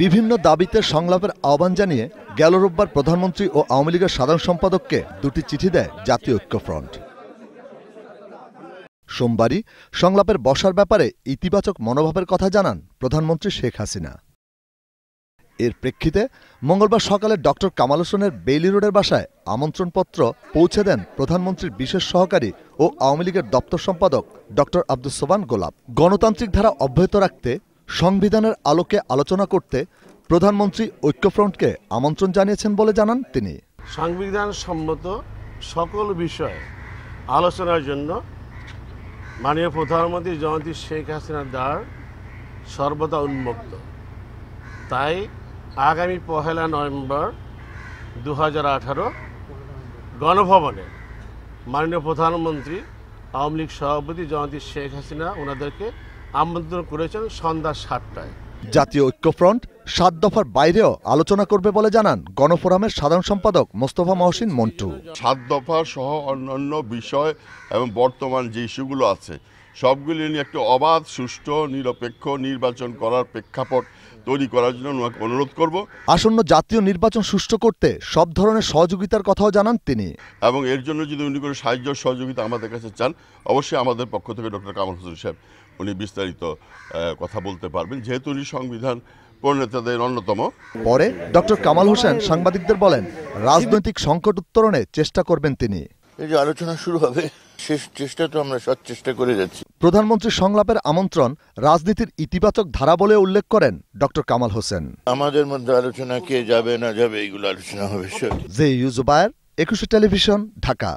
বিভিন্ন দাবিতে সংলাপের আহ্বান জানিয়ে গেল রোববার প্রধানমন্ত্রী ও আওয়ামী লীগের সাধারণ সম্পাদককে দুটি চিঠি দেয় জাতীয় ঐক্যফ্রন্ট সোমবারই সংলাপের বসার ব্যাপারে ইতিবাচক মনোভাবের কথা জানান প্রধানমন্ত্রী শেখ হাসিনা এর প্রেক্ষিতে মঙ্গলবার সকালে ডক্টর কামাল হোসেনের বেইলি রোডের বাসায় আমন্ত্রণপত্র পৌঁছে দেন প্রধানমন্ত্রীর বিশেষ সহকারী ও আওয়ামী লীগের দপ্তর সম্পাদক ডক্টর আব্দুস সোবান গোলাপ গণতান্ত্রিক ধারা অব্যাহত রাখতে সংবিধানের আলোকে আলোচনা করতে প্রধানমন্ত্রী ঐক্যফ্রন্টকে আমন্ত্রণ জানিয়েছেন বলে জানান তিনি সংবিধান সম্মত সকল বিষয়ে আলোচনার জন্য মাননীয় প্রধানমন্ত্রী জয়ন্তী শেখ হাসিনার দ্বার সর্বদা উন্মুক্ত তাই আগামী পহেলা নভেম্বর দু হাজার গণভবনে মাননীয় প্রধানমন্ত্রী আওয়ামী লীগ সভাপতি জয়ন্তী শেখ হাসিনা ওনাদেরকে আমন্ত্রণ করেছেন সন্ধ্যা সাতটায় জাতীয় ঐক্যফ্রন্ট সাত দফার বাইরেও আলোচনা করবে বলে জানান গণফোরামের সাধারণ সম্পাদক মোস্তফা মহসিন মন্টু সাত দফা সহ অন্যান্য বিষয় এবং বর্তমান যে ইস্যুগুলো আছে সবগুলি নিয়ে একটি অবাধ সুষ্ঠু নিরপেক্ষ নির্বাচন করার প্রেক্ষাপট তৈরি করার জন্য ওনাকে অনুরোধ করব আসন্ন জাতীয় নির্বাচন সুষ্ঠু করতে সব ধরনের সহযোগিতার কথাও জানান তিনি এবং এর জন্য যদি উনি কোনো সাহায্য সহযোগিতা আমাদের কাছে চান অবশ্যই আমাদের পক্ষ থেকে ডক্টর কামাল হোসেন সাহেব উনি বিস্তারিত কথা বলতে পারবেন যেহেতু উনি সংবিধান প্রণেতাদের অন্যতম পরে ডক্টর কামাল হোসেন সাংবাদিকদের বলেন রাজনৈতিক সংকট উত্তরণে চেষ্টা করবেন তিনি এই যে আলোচনা শুরু হবে শেষ চেষ্টা তো আমরা সৎ চেষ্টা করে যাচ্ছি প্রধানমন্ত্রীর সংলাপের আমন্ত্রণ রাজনীতির ইতিবাচক ধারা বলে উল্লেখ করেন ড কামাল হোসেন আমাদের মধ্যে আলোচনা কে যাবে না যাবে এইগুলো আলোচনা হবে জে ইউজুবায়ার একুশে টেলিভিশন ঢাকা